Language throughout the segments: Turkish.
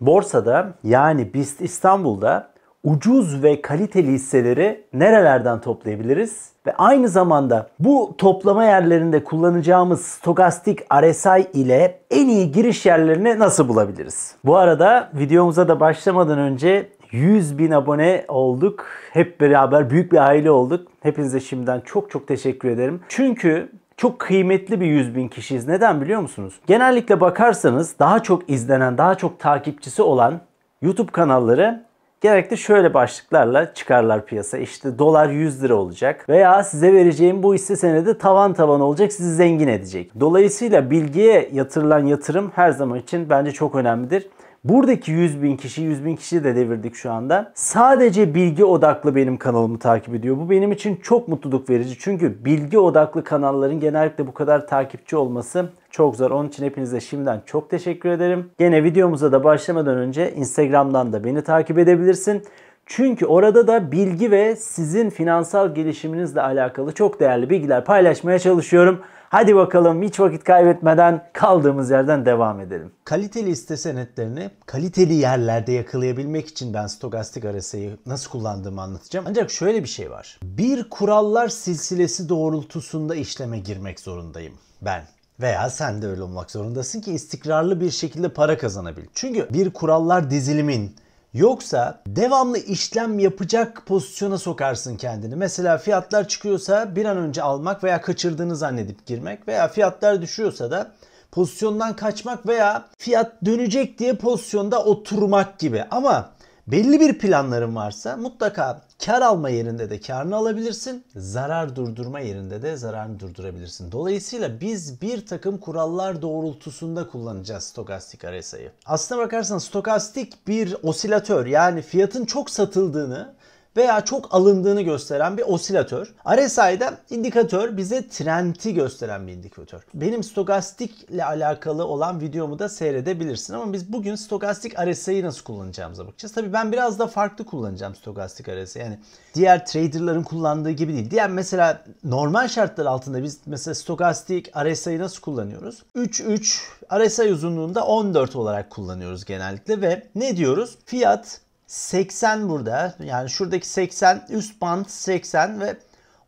Borsada yani BIST İstanbul'da ucuz ve kaliteli hisseleri nerelerden toplayabiliriz? Ve aynı zamanda bu toplama yerlerinde kullanacağımız stokastik RSI ile en iyi giriş yerlerini nasıl bulabiliriz? Bu arada videomuza da başlamadan önce 100 bin abone olduk. Hep beraber büyük bir aile olduk. Hepinize şimdiden çok çok teşekkür ederim. Çünkü çok kıymetli bir 100 bin kişiyiz. Neden biliyor musunuz? Genellikle bakarsanız daha çok izlenen, daha çok takipçisi olan YouTube kanalları genellikle şöyle başlıklarla çıkarlar piyasa. İşte dolar 100 lira olacak veya size vereceğim bu hisse senedi tavan tavan olacak sizi zengin edecek. Dolayısıyla bilgiye yatırılan yatırım her zaman için bence çok önemlidir. Buradaki 100 bin kişi, 100 bin kişi de devirdik şu anda. Sadece bilgi odaklı benim kanalımı takip ediyor. Bu benim için çok mutluluk verici. Çünkü bilgi odaklı kanalların genellikle bu kadar takipçi olması çok zor. Onun için hepinize şimdiden çok teşekkür ederim. Gene videomuza da başlamadan önce Instagram'dan da beni takip edebilirsin. Çünkü orada da bilgi ve sizin finansal gelişiminizle alakalı çok değerli bilgiler paylaşmaya çalışıyorum. Hadi bakalım hiç vakit kaybetmeden kaldığımız yerden devam edelim. Kaliteli hisse senetlerini kaliteli yerlerde yakalayabilmek için ben stokastik arasayı nasıl kullandığımı anlatacağım. Ancak şöyle bir şey var. Bir kurallar silsilesi doğrultusunda işleme girmek zorundayım ben. Veya sen de öyle olmak zorundasın ki istikrarlı bir şekilde para kazanabil. Çünkü bir kurallar dizilimin Yoksa devamlı işlem yapacak pozisyona sokarsın kendini. Mesela fiyatlar çıkıyorsa bir an önce almak veya kaçırdığını zannedip girmek veya fiyatlar düşüyorsa da pozisyondan kaçmak veya fiyat dönecek diye pozisyonda oturmak gibi. Ama belli bir planların varsa mutlaka kar alma yerinde de karını alabilirsin. Zarar durdurma yerinde de zararını durdurabilirsin. Dolayısıyla biz bir takım kurallar doğrultusunda kullanacağız stokastik RSI'yi. Aslına bakarsan stokastik bir osilatör yani fiyatın çok satıldığını veya çok alındığını gösteren bir osilatör. RSI'de indikatör bize trendi gösteren bir indikatör. Benim stokastikle alakalı olan videomu da seyredebilirsin ama biz bugün stokastik RSI'yi nasıl kullanacağımıza bakacağız. Tabi ben biraz da farklı kullanacağım stokastik RSI. Yani diğer traderların kullandığı gibi değil. Diğer mesela normal şartlar altında biz mesela stokastik RSI'yi nasıl kullanıyoruz? 3-3 RSI uzunluğunda 14 olarak kullanıyoruz genellikle ve ne diyoruz? Fiyat 80 burada. Yani şuradaki 80, üst band 80 ve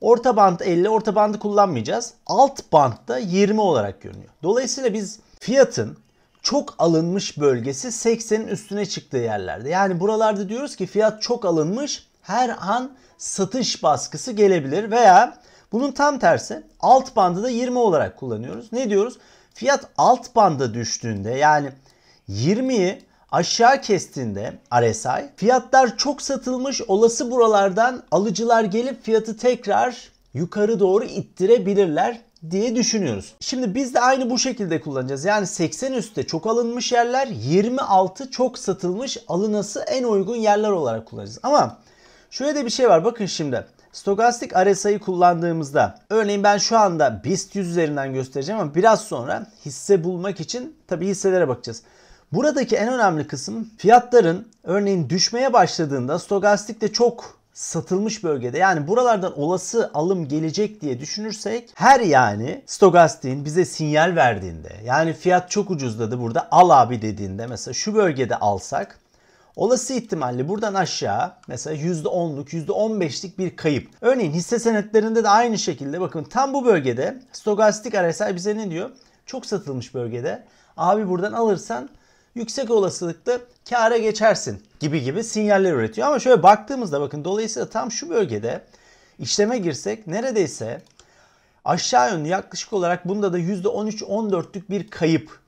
orta band 50. Orta bandı kullanmayacağız. Alt bantta 20 olarak görünüyor. Dolayısıyla biz fiyatın çok alınmış bölgesi 80'in üstüne çıktığı yerlerde. Yani buralarda diyoruz ki fiyat çok alınmış. Her an satış baskısı gelebilir veya bunun tam tersi alt bandı da 20 olarak kullanıyoruz. Ne diyoruz? Fiyat alt banda düştüğünde yani 20'yi aşağı kestiğinde RSI fiyatlar çok satılmış olası buralardan alıcılar gelip fiyatı tekrar yukarı doğru ittirebilirler diye düşünüyoruz. Şimdi biz de aynı bu şekilde kullanacağız. Yani 80 üstte çok alınmış yerler, 26 çok satılmış alınası en uygun yerler olarak kullanacağız. Ama şöyle de bir şey var. Bakın şimdi stokastik RSI'yi kullandığımızda örneğin ben şu anda BIST 100 üzerinden göstereceğim ama biraz sonra hisse bulmak için tabi hisselere bakacağız. Buradaki en önemli kısım fiyatların örneğin düşmeye başladığında stokastik de çok satılmış bölgede yani buralardan olası alım gelecek diye düşünürsek her yani stokastiğin bize sinyal verdiğinde yani fiyat çok ucuzladı burada al abi dediğinde mesela şu bölgede alsak Olası ihtimalle buradan aşağı mesela %10'luk %15'lik bir kayıp. Örneğin hisse senetlerinde de aynı şekilde bakın tam bu bölgede stokastik RSI bize ne diyor? Çok satılmış bölgede abi buradan alırsan yüksek olasılıkla kâra geçersin gibi gibi sinyaller üretiyor. Ama şöyle baktığımızda bakın dolayısıyla tam şu bölgede işleme girsek neredeyse aşağı yönlü yaklaşık olarak bunda da %13-14'lük bir kayıp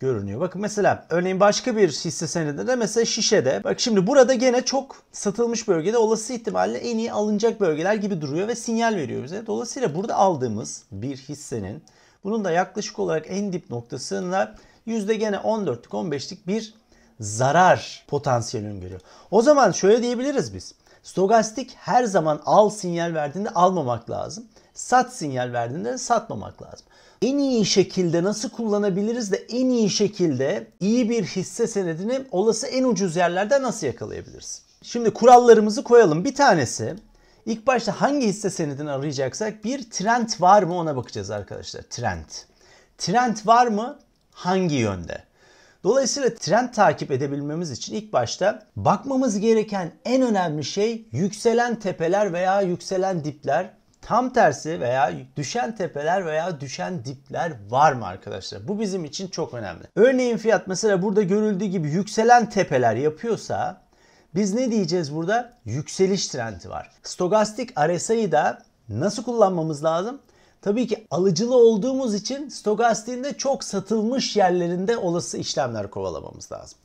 görünüyor. Bakın mesela örneğin başka bir hisse senedinde de mesela şişede. Bak şimdi burada gene çok satılmış bölgede olası ihtimalle en iyi alınacak bölgeler gibi duruyor ve sinyal veriyor bize. Dolayısıyla burada aldığımız bir hissenin bunun da yaklaşık olarak en dip noktasında yüzde gene 14'lük 15'lik bir zarar potansiyeli öngörüyor. O zaman şöyle diyebiliriz biz. Stogastik her zaman al sinyal verdiğinde almamak lazım. Sat sinyal verdiğinde satmamak lazım. En iyi şekilde nasıl kullanabiliriz de en iyi şekilde iyi bir hisse senedini olası en ucuz yerlerde nasıl yakalayabiliriz? Şimdi kurallarımızı koyalım. Bir tanesi ilk başta hangi hisse senedini arayacaksak bir trend var mı ona bakacağız arkadaşlar. Trend. Trend var mı? hangi yönde? Dolayısıyla trend takip edebilmemiz için ilk başta bakmamız gereken en önemli şey yükselen tepeler veya yükselen dipler. Tam tersi veya düşen tepeler veya düşen dipler var mı arkadaşlar? Bu bizim için çok önemli. Örneğin fiyat mesela burada görüldüğü gibi yükselen tepeler yapıyorsa biz ne diyeceğiz burada? Yükseliş trendi var. Stokastik RSI'yi da nasıl kullanmamız lazım? Tabii ki alıcılı olduğumuz için stokastiğinde çok satılmış yerlerinde olası işlemler kovalamamız lazım.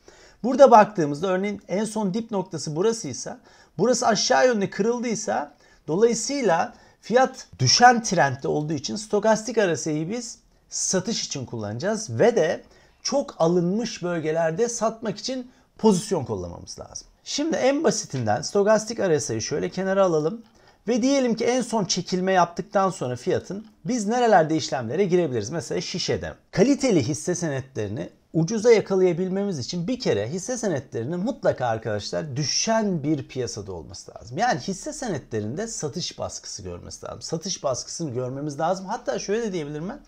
Burada baktığımızda örneğin en son dip noktası burasıysa, burası aşağı yönde kırıldıysa dolayısıyla fiyat düşen trendde olduğu için stokastik araseyi biz satış için kullanacağız ve de çok alınmış bölgelerde satmak için pozisyon kollamamız lazım. Şimdi en basitinden stokastik arasayı şöyle kenara alalım. Ve diyelim ki en son çekilme yaptıktan sonra fiyatın biz nerelerde işlemlere girebiliriz? Mesela şişede. Kaliteli hisse senetlerini ucuza yakalayabilmemiz için bir kere hisse senetlerinin mutlaka arkadaşlar düşen bir piyasada olması lazım. Yani hisse senetlerinde satış baskısı görmesi lazım. Satış baskısını görmemiz lazım. Hatta şöyle de diyebilirim ben.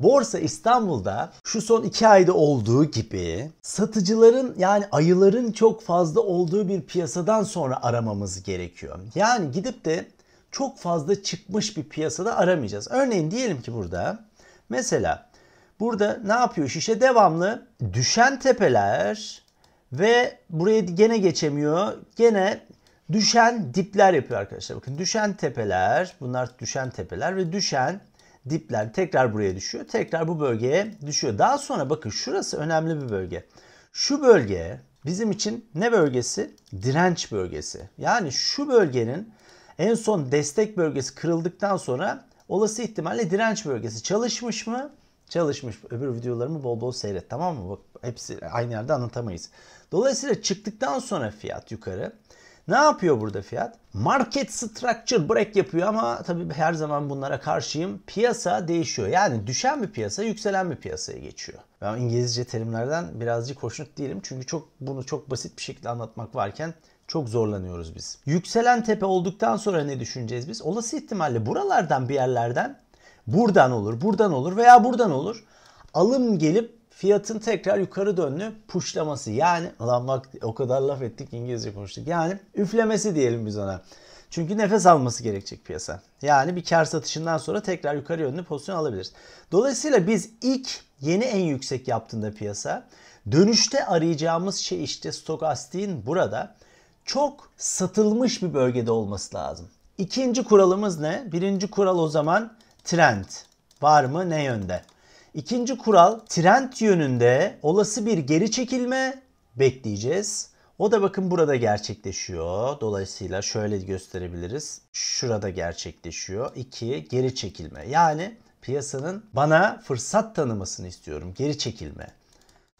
Borsa İstanbul'da şu son 2 ayda olduğu gibi satıcıların yani ayıların çok fazla olduğu bir piyasadan sonra aramamız gerekiyor. Yani gidip de çok fazla çıkmış bir piyasada aramayacağız. Örneğin diyelim ki burada mesela burada ne yapıyor şişe devamlı düşen tepeler ve buraya gene geçemiyor. Gene düşen dipler yapıyor arkadaşlar. Bakın düşen tepeler, bunlar düşen tepeler ve düşen dipler tekrar buraya düşüyor. Tekrar bu bölgeye düşüyor. Daha sonra bakın şurası önemli bir bölge. Şu bölge bizim için ne bölgesi? Direnç bölgesi. Yani şu bölgenin en son destek bölgesi kırıldıktan sonra olası ihtimalle direnç bölgesi çalışmış mı? Çalışmış. Öbür videolarımı bol bol seyret tamam mı? Bak, hepsi aynı yerde anlatamayız. Dolayısıyla çıktıktan sonra fiyat yukarı. Ne yapıyor burada fiyat? Market structure break yapıyor ama tabii her zaman bunlara karşıyım. Piyasa değişiyor. Yani düşen bir piyasa yükselen bir piyasaya geçiyor. Ben İngilizce terimlerden birazcık hoşnut değilim. Çünkü çok bunu çok basit bir şekilde anlatmak varken çok zorlanıyoruz biz. Yükselen tepe olduktan sonra ne düşüneceğiz biz? Olası ihtimalle buralardan bir yerlerden buradan olur, buradan olur veya buradan olur. Alım gelip fiyatın tekrar yukarı dönlü puşlaması. Yani lan bak o kadar laf ettik İngilizce konuştuk. Yani üflemesi diyelim biz ona. Çünkü nefes alması gerekecek piyasa. Yani bir kar satışından sonra tekrar yukarı yönlü pozisyon alabiliriz. Dolayısıyla biz ilk yeni en yüksek yaptığında piyasa dönüşte arayacağımız şey işte stokastiğin burada çok satılmış bir bölgede olması lazım. İkinci kuralımız ne? Birinci kural o zaman trend. Var mı ne yönde? İkinci kural trend yönünde olası bir geri çekilme bekleyeceğiz. O da bakın burada gerçekleşiyor. Dolayısıyla şöyle gösterebiliriz. Şurada gerçekleşiyor. İki Geri çekilme. Yani piyasanın bana fırsat tanımasını istiyorum. Geri çekilme.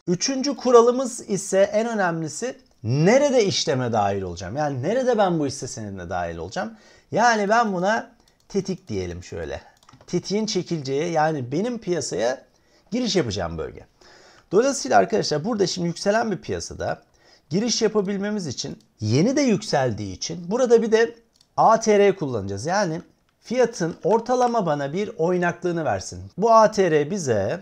Üçüncü kuralımız ise en önemlisi nerede işleme dahil olacağım? Yani nerede ben bu hisse senedine dahil olacağım? Yani ben buna tetik diyelim şöyle. Tetiğin çekileceği yani benim piyasaya giriş yapacağım bölge. Dolayısıyla arkadaşlar burada şimdi yükselen bir piyasada giriş yapabilmemiz için yeni de yükseldiği için burada bir de ATR kullanacağız. Yani fiyatın ortalama bana bir oynaklığını versin. Bu ATR bize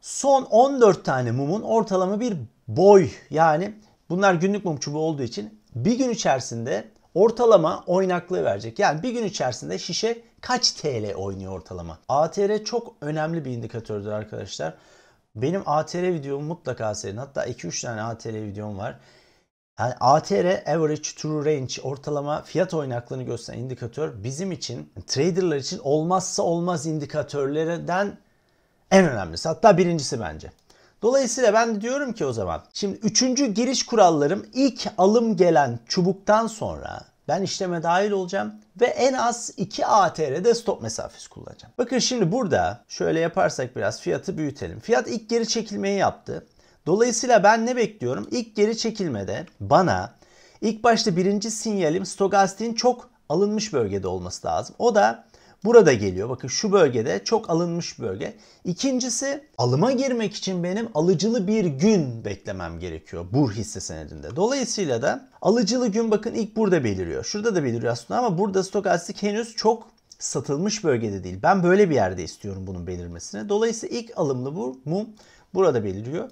son 14 tane mumun ortalama bir boy yani Bunlar günlük mum çubuğu olduğu için bir gün içerisinde ortalama oynaklığı verecek. Yani bir gün içerisinde şişe kaç TL oynuyor ortalama? ATR çok önemli bir indikatördür arkadaşlar. Benim ATR videom mutlaka serin. Hatta 2-3 tane ATR videom var. Yani ATR Average True Range ortalama fiyat oynaklığını gösteren indikatör bizim için traderlar için olmazsa olmaz indikatörlerden en önemlisi. Hatta birincisi bence. Dolayısıyla ben de diyorum ki o zaman şimdi üçüncü giriş kurallarım ilk alım gelen çubuktan sonra ben işleme dahil olacağım ve en az 2 ATR'de stop mesafesi kullanacağım. Bakın şimdi burada şöyle yaparsak biraz fiyatı büyütelim. Fiyat ilk geri çekilmeyi yaptı. Dolayısıyla ben ne bekliyorum? İlk geri çekilmede bana ilk başta birinci sinyalim stokastiğin çok alınmış bölgede olması lazım. O da Burada geliyor. Bakın şu bölgede çok alınmış bölge. İkincisi alıma girmek için benim alıcılı bir gün beklemem gerekiyor bur hisse senedinde. Dolayısıyla da alıcılı gün bakın ilk burada beliriyor. Şurada da beliriyor aslında ama burada stokastik henüz çok satılmış bölgede değil. Ben böyle bir yerde istiyorum bunun belirmesini. Dolayısıyla ilk alımlı bu mum burada beliriyor.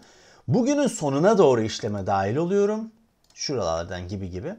Bugünün sonuna doğru işleme dahil oluyorum. Şuralardan gibi gibi.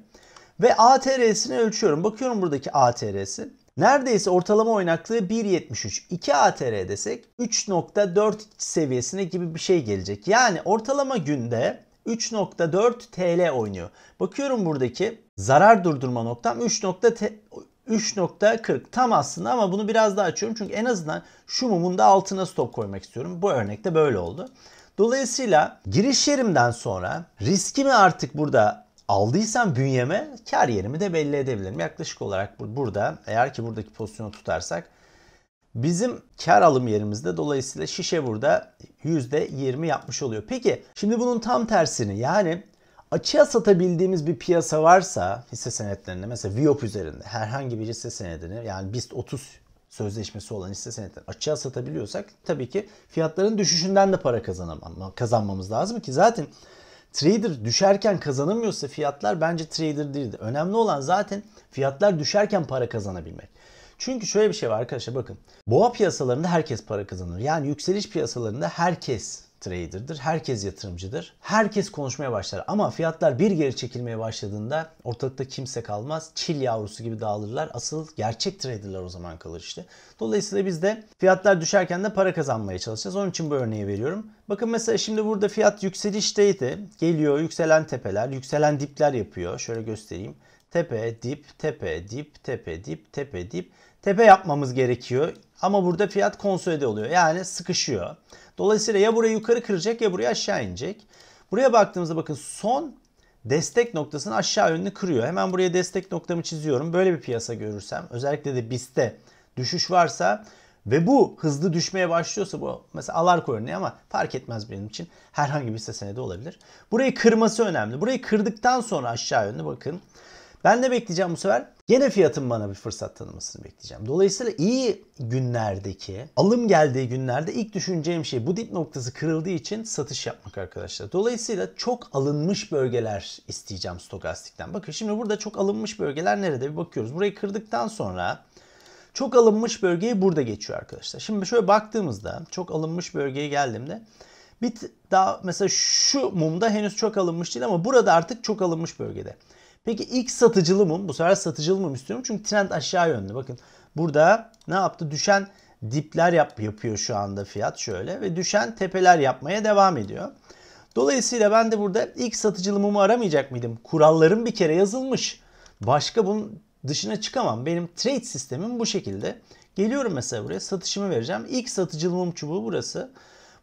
Ve ATR'sini ölçüyorum. Bakıyorum buradaki ATR'si. Neredeyse ortalama oynaklığı 1.73. 2 ATR desek 3.4 seviyesine gibi bir şey gelecek. Yani ortalama günde 3.4 TL oynuyor. Bakıyorum buradaki zarar durdurma noktam 3.40 tam aslında ama bunu biraz daha açıyorum. Çünkü en azından şu mumun da altına stop koymak istiyorum. Bu örnekte böyle oldu. Dolayısıyla giriş yerimden sonra riskimi artık burada aldıysam bünyeme kar yerimi de belli edebilirim. Yaklaşık olarak burada eğer ki buradaki pozisyonu tutarsak Bizim kar alım yerimizde dolayısıyla şişe burada %20 yapmış oluyor. Peki şimdi bunun tam tersini yani açığa satabildiğimiz bir piyasa varsa hisse senetlerinde mesela Viop üzerinde herhangi bir hisse senedini yani BIST 30 sözleşmesi olan hisse senetlerini açığa satabiliyorsak tabii ki fiyatların düşüşünden de para kazanamam, kazanmamız lazım ki zaten trader düşerken kazanamıyorsa fiyatlar bence trader değildir. Önemli olan zaten fiyatlar düşerken para kazanabilmek. Çünkü şöyle bir şey var arkadaşlar bakın. Boğa piyasalarında herkes para kazanır. Yani yükseliş piyasalarında herkes trader'dır. Herkes yatırımcıdır. Herkes konuşmaya başlar. Ama fiyatlar bir geri çekilmeye başladığında ortalıkta kimse kalmaz. Çil yavrusu gibi dağılırlar. Asıl gerçek trader'lar o zaman kalır işte. Dolayısıyla biz de fiyatlar düşerken de para kazanmaya çalışacağız. Onun için bu örneği veriyorum. Bakın mesela şimdi burada fiyat yükselişteydi. Geliyor yükselen tepeler, yükselen dipler yapıyor. Şöyle göstereyim. Tepe, dip, tepe, dip, tepe, dip, tepe, dip. Tepe yapmamız gerekiyor. Ama burada fiyat konsolide oluyor. Yani sıkışıyor. Dolayısıyla ya burayı yukarı kıracak ya buraya aşağı inecek. Buraya baktığımızda bakın son destek noktasını aşağı yönlü kırıyor. Hemen buraya destek noktamı çiziyorum. Böyle bir piyasa görürsem özellikle de BIST'te düşüş varsa ve bu hızlı düşmeye başlıyorsa bu mesela alarko örneği ama fark etmez benim için. Herhangi bir hisse senedi olabilir. Burayı kırması önemli. Burayı kırdıktan sonra aşağı yönlü bakın. Ben de bekleyeceğim bu sefer Gene fiyatın bana bir fırsat tanımasını bekleyeceğim. Dolayısıyla iyi günlerdeki, alım geldiği günlerde ilk düşüneceğim şey bu dip noktası kırıldığı için satış yapmak arkadaşlar. Dolayısıyla çok alınmış bölgeler isteyeceğim stokastikten. Bakın şimdi burada çok alınmış bölgeler nerede bir bakıyoruz. Burayı kırdıktan sonra çok alınmış bölgeyi burada geçiyor arkadaşlar. Şimdi şöyle baktığımızda çok alınmış bölgeye geldiğimde bir daha mesela şu mumda henüz çok alınmış değil ama burada artık çok alınmış bölgede. Peki ilk satıcılı mum? Bu sefer satıcılı mum istiyorum. Çünkü trend aşağı yönlü. Bakın burada ne yaptı? Düşen dipler yap yapıyor şu anda fiyat şöyle. Ve düşen tepeler yapmaya devam ediyor. Dolayısıyla ben de burada ilk satıcılı mumu aramayacak mıydım? Kurallarım bir kere yazılmış. Başka bunun dışına çıkamam. Benim trade sistemim bu şekilde. Geliyorum mesela buraya satışımı vereceğim. İlk satıcılı mum çubuğu burası.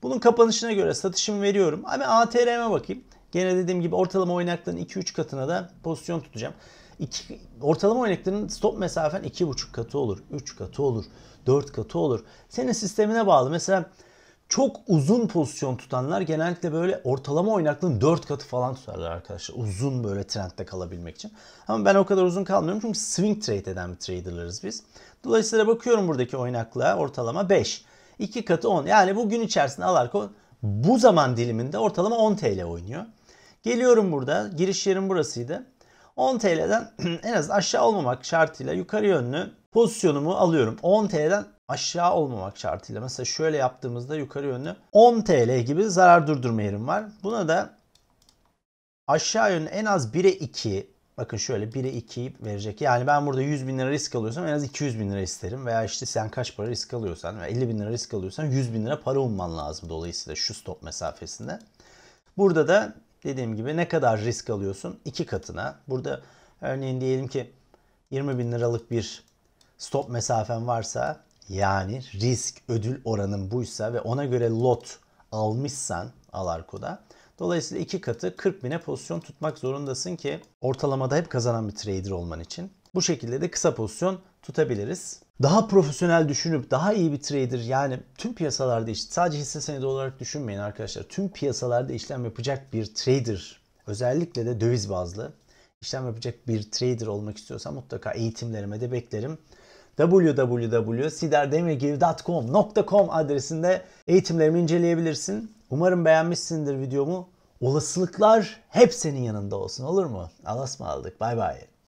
Bunun kapanışına göre satışımı veriyorum. Ama ATR'me bakayım. Gene dediğim gibi ortalama oynakların 2-3 katına da pozisyon tutacağım. İki, ortalama oynakların stop mesafen 2,5 katı olur, 3 katı olur, 4 katı olur. Senin sistemine bağlı. Mesela çok uzun pozisyon tutanlar genellikle böyle ortalama oynaklığın 4 katı falan tutarlar arkadaşlar. Uzun böyle trendde kalabilmek için. Ama ben o kadar uzun kalmıyorum çünkü swing trade eden bir traderlarız biz. Dolayısıyla bakıyorum buradaki oynaklığa ortalama 5. 2 katı 10. Yani bu gün içerisinde Alarko bu zaman diliminde ortalama 10 TL oynuyor. Geliyorum burada. Giriş yerim burasıydı. 10 TL'den en az aşağı olmamak şartıyla yukarı yönlü pozisyonumu alıyorum. 10 TL'den aşağı olmamak şartıyla. Mesela şöyle yaptığımızda yukarı yönlü 10 TL gibi zarar durdurma yerim var. Buna da aşağı yönlü en az 1'e 2 bakın şöyle 1'e 2 verecek. Yani ben burada 100 bin lira risk alıyorsam en az 200 bin lira isterim. Veya işte sen kaç para risk alıyorsan 50 bin lira risk alıyorsan 100 bin lira para umman lazım dolayısıyla şu stop mesafesinde. Burada da dediğim gibi ne kadar risk alıyorsun? iki katına. Burada örneğin diyelim ki 20 bin liralık bir stop mesafen varsa yani risk ödül oranın buysa ve ona göre lot almışsan Alarko'da dolayısıyla iki katı 40 bine pozisyon tutmak zorundasın ki ortalamada hep kazanan bir trader olman için. Bu şekilde de kısa pozisyon tutabiliriz. Daha profesyonel düşünüp daha iyi bir trader yani tüm piyasalarda iş. sadece hisse senedi olarak düşünmeyin arkadaşlar. Tüm piyasalarda işlem yapacak bir trader özellikle de döviz bazlı işlem yapacak bir trader olmak istiyorsa mutlaka eğitimlerime de beklerim www.siderdemirgil.com.com adresinde eğitimlerimi inceleyebilirsin. Umarım beğenmişsindir videomu. Olasılıklar hep senin yanında olsun olur mu? Alas mı aldık? Bay bay.